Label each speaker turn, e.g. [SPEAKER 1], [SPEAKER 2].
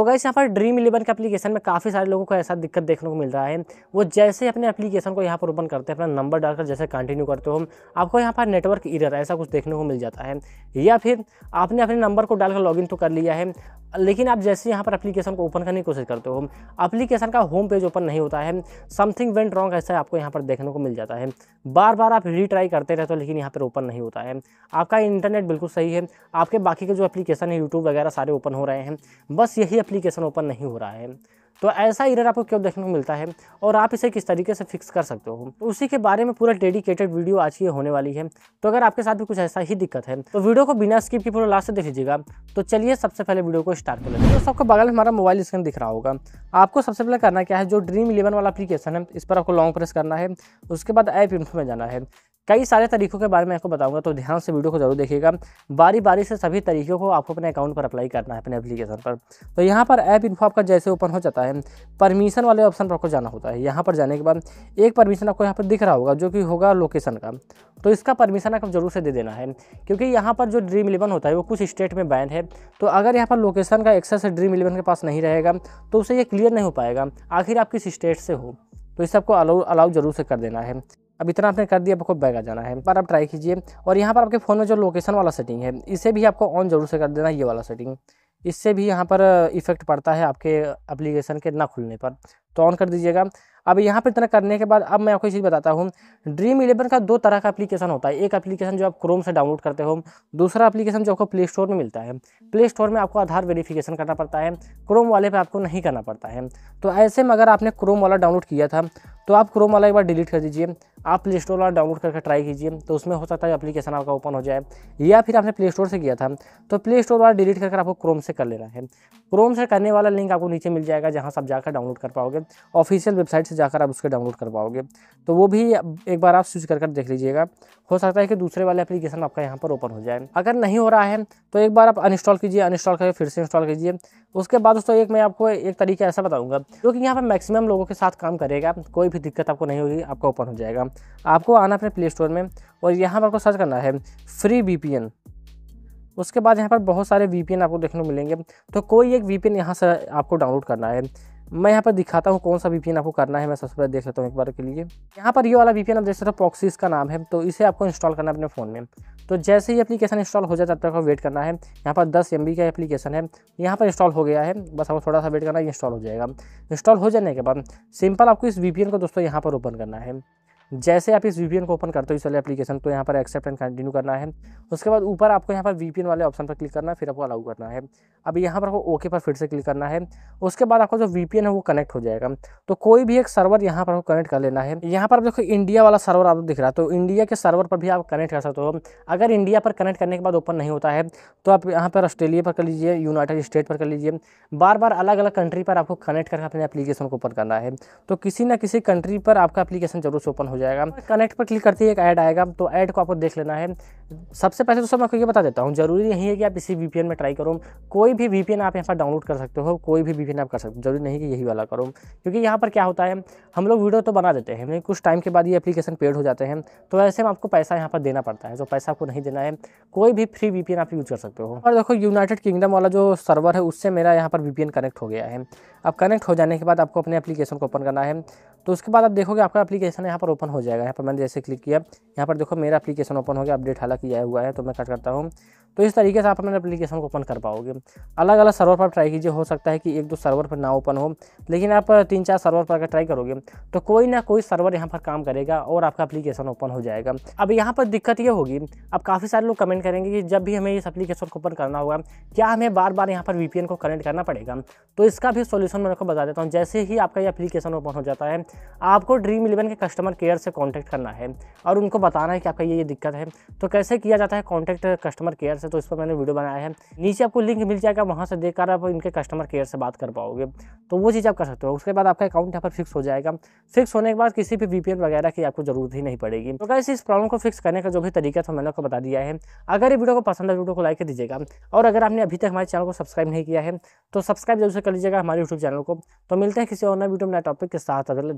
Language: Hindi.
[SPEAKER 1] तो गाइस यहाँ पर ड्रीम इलेवन के एप्लीकेशन में काफ़ी सारे लोगों को ऐसा दिक्कत देखने को मिल रहा है वो जैसे अपने एप्लीकेशन को यहाँ पर ओपन करते हैं अपना नंबर डालकर जैसे कंटिन्यू करते हो आपको यहाँ पर नेटवर्क इरर ऐसा कुछ देखने को मिल जाता है या फिर आपने अपने नंबर को डालकर लॉगिन तो कर लिया है लेकिन आप जैसे यहाँ पर एप्लीकेशन को ओपन करने की कोशिश करते हो एप्लीकेशन का होम पेज ओपन नहीं होता है समथिंग वेंट रॉन्ग ऐसा आपको यहाँ पर देखने को मिल जाता है बार बार आप रीट्राई करते रहते हो लेकिन यहाँ पर ओपन नहीं होता है आपका इंटरनेट बिल्कुल सही है आपके बाकी के जो एप्लीकेशन है यूट्यूब वगैरह सारे ओपन हो रहे हैं बस यही एप्लीकेशन ओपन नहीं हो रहा है तो ऐसा इरर आपको क्यों देखने को मिलता है और आप इसे किस तरीके से फिक्स कर सकते हो तो उसी के बारे में पूरा डेडिकेटेड वीडियो आज की होने वाली है तो अगर आपके साथ भी कुछ ऐसा ही दिक्कत है तो वीडियो को बिना स्किप के पूरा लास्ट से देख लीजिएगा तो चलिए सबसे पहले वीडियो को स्टार्ट कर लेते तो सबको बगल में हमारा मोबाइल स्क्रीन दिख रहा होगा आपको सबसे पहले करना क्या है जो ड्रीम इलेवन वाला अपलीकेशन है इस पर आपको लॉन्ग प्रेस करना है उसके बाद ऐप इन्फो में जाना है कई सारे तरीकों के बारे में आपको बताऊंगा तो ध्यान से वीडियो को जरूर देखिएगा बारी बारी से सभी तरीकों को आपको अपने अकाउंट पर अप्लाई करना है अपने एप्लीकेशन पर तो यहाँ पर ऐप इन्फो आपका जैसे ओपन हो जाता है परमिशन वाले ऑप्शन पर आपको जाना होता है यहाँ पर जाने के बाद एक परमिशन आपको यहाँ पर दिख रहा होगा जो कि होगा लोकेशन का तो इसका परमिशन आपको जरूर से दे देना है क्योंकि यहाँ पर जो ड्रीम इलेवन होता है वो कुछ स्टेट में बैन है तो अगर यहाँ पर लोकेशन का एक्सेस ड्रीम इलेवन के पास नहीं रहेगा तो उसे ये क्लियर नहीं हो पाएगा आखिर आप किस स्टेट से हो तो इस सबको अलाउ अलाउ जरूर से कर देना है अब इतना आपने कर दिया आपको बैगा आ जाना है पर आप ट्राई कीजिए और यहाँ पर आपके फ़ोन में जो लोकेशन वाला सेटिंग है इसे भी आपको ऑन जरूर से कर देना ये वाला सेटिंग इससे भी यहाँ पर इफ़ेक्ट पड़ता है आपके एप्लीकेशन के ना खुलने पर तो ऑन कर दीजिएगा अब यहाँ पर इतना करने के बाद अब मैं आपको चीज़ बताता हूँ ड्रीम इलेवन का दो तरह का एप्लीकेशन होता है एक एप्लीकेशन जो आप क्रोम से डाउनलोड करते हो दूसरा एप्लीकेशन जो आपको प्ले स्टोर में मिलता है प्ले स्टोर में आपको आधार वेरिफिकेशन करना पड़ता है क्रोम वाले पर आपको नहीं करना पड़ता है तो ऐसे में अगर आपने क्रोम वाला डाउनलोड किया था तो आप क्रोम वाला एक बार डिलीट कर दीजिए आप प्ले स्टोर वाला डाउनलोड करके ट्राई कीजिए तो उसमें हो सकता है एप्लीकेशन आपका ओपन हो जाए या फिर आपने प्ले स्टोर से किया था तो प्ले स्टोर वाला डिलीट करके आपको क्रोम से कर लेना है क्रोम से करने वाला लिंक आपको नीचे मिल जाएगा जहाँ से आप जाकर डाउनलोड कर पाओगे ऑफिशियल वेबसाइट से जाकर आप उसके डाउनलोड कर पाओगे तो वो भी एक बार आप स्विच कर कर देख लीजिएगा हो सकता है कि दूसरे वाले एप्लीकेशन आपका यहाँ पर ओपन हो जाए अगर नहीं हो रहा है तो एक बार आप अनस्टॉल कीजिए अनस्टॉल करके फिर से इंस्टॉल कीजिए उसके बाद दोस्तों एक मैं आपको एक तरीका ऐसा बताऊंगा जो कि यहाँ पर मैक्सिमम लोगों के साथ काम करेगा कोई भी दिक्कत आपको नहीं होगी आपका ओपन हो जाएगा आपको आना अपने प्ले स्टोर में और यहाँ पर आपको सर्च करना है फ्री वी उसके बाद यहाँ पर बहुत सारे वी आपको देखने को मिलेंगे तो कोई एक वी पी यहाँ से आपको डाउनलोड करना है मैं यहाँ पर दिखाता हूँ कौन सा वीपीएन आपको करना है मैं सबसे पहले देख लेता हूँ एक बार के लिए यहाँ पर ये वाला वीपीएन आप देख सकते हो पॉक्सिस का नाम है तो इसे आपको इंस्टॉल करना है अपने फ़ोन में तो जैसे ही एप्लीकेशन इंस्टॉल हो जाए तब तक आपको वेट करना है यहाँ पर दस एम का एप्लीकेशन है यहाँ पर इंस्टॉल हो गया है बस आपको थोड़ा सा वेट करना है इंस्टॉल हो जाएगा इंस्टॉल हो जाने के बाद सिंपल आपको इस वी को दोस्तों यहाँ पर ओपन करना है जैसे आप इस वी को ओपन करते हो इस वाले एप्लीकेशन तो यहाँ पर एक्सेप्ट एंड कंटिन्यू करना है उसके बाद ऊपर आपको यहाँ पर वी वाले ऑप्शन पर क्लिक करना है फिर आपको अलाउ करना है अब यहाँ पर आपको ओके पर फिर से क्लिक करना है उसके बाद आपका जो वी है वो कनेक्ट हो जाएगा तो कोई भी एक सर्वर यहाँ पर आपको कनेक्ट कर लेना है यहाँ पर आप देखो इंडिया वाला सर्वर आपको दिख रहा है तो इंडिया के सर्वर पर भी आप कनेक्ट कर सकते हो अगर इंडिया पर कनेक्ट करने के बाद ओपन नहीं होता है तो आप यहाँ पर ऑस्ट्रेलिया पर कर लीजिए यूनाइटेड स्टेट पर कर लीजिए बार बार अलग अलग कंट्री पर आपको कनेक्ट करके अपने एप्लीकेशन को ओपन करना है तो किसी ना किसी कंट्री पर आपका एप्लीकेशन जरूर से ओपन हो जाएगा कनेक्ट पर क्लिक करते ही एक ऐड आएगा तो ऐड को आपको देख लेना है सबसे पहले तो सब मैं आपको ये बता देता हूँ जरूरी नहीं है कि आप इसी वी में ट्राई करो कोई भी वी आप यहाँ पर डाउनलोड कर सकते हो कोई भी वी आप कर सकते हो जरूरी नहीं कि यही वाला करो क्योंकि यहाँ पर क्या होता है हम लोग वीडियो तो बना देते हैं कुछ टाइम के बाद ये अपलीकेशन पेड हो जाते हैं तो ऐसे में आपको पैसा यहाँ पर देना पड़ता है जो पैसा आपको नहीं देना है कोई भी फ्री वी आप यूज़ कर सकते हो और देखो यूनाइटेड किंगडम वाला जो सर्वर है उससे मेरा यहाँ पर वी कनेक्ट हो गया है अब कनेक्ट हो जाने के बाद आपको अपने अपलीकेशन को ओपन करना है तो उसके बाद आप देखोगे आपका एप्लीकेशन यहाँ पर ओपन हो जाएगा यहाँ पर मैंने जैसे क्लिक किया यहाँ पर देखो मेरा एप्लीकेशन ओपन हो गया अपडेट हालांकि आया हुआ है तो मैं कट करता हूँ तो इस तरीके से आप अपने एप्लीकेशन को ओपन कर पाओगे अलग अलग सर्वर पर ट्राई कीजिए हो सकता है कि एक दो सर्वर पर ना ओपन हो लेकिन आप तीन चार सर्वर पर अगर ट्राई करोगे तो कोई ना कोई सर्वर यहाँ पर काम करेगा और आपका एप्लीकेशन ओपन हो जाएगा अब यहाँ पर दिक्कत ये होगी अब काफ़ी सारे लोग कमेंट करेंगे कि जब भी हमें इस एप्लीकेशन को ओपन करना होगा क्या हमें बार बार यहाँ पर वी को कनेक्ट करना पड़ेगा तो इसका भी सोल्यूशन मैं आपको बता देता हूँ जैसे ही आपका ये अप्लीकेशन ओपन हो जाता है आपको ड्रीम इलेवन के कस्टमर केयर से कांटेक्ट करना है और उनको बताना है कि आपका ये ये दिक्कत है तो कैसे किया जाता है कांटेक्ट कस्टमर केयर से तो इस पर मैंने वीडियो बनाया है नीचे आपको लिंक मिल जाएगा वहाँ से देखकर आप इनके कस्टमर केयर से बात कर पाओगे तो वो चीज़ आप कर सकते हो उसके बाद आपका अकाउंट यहाँ पर फिक्स हो जाएगा फिक्स होने के बाद किसी भी वी वगैरह की आपको जरूरत ही नहीं पड़ेगी तो कैसे इस प्रॉब्लम को फिक्स करने का जो भी तरीका था मैंने आपको बता दिया है अगर ये वीडियो को पसंद है वीडियो को लाइक कर दीजिएगा और अगर आपने अभी तक हमारे चैनल को सब्सक्राइब नहीं किया है तो सब्सक्राइब जरूर से कर लीजिएगा हमारे यूट्यूब चैनल को तो मिलते हैं किसी और नए वीडियो नए टॉपिक के साथ अगले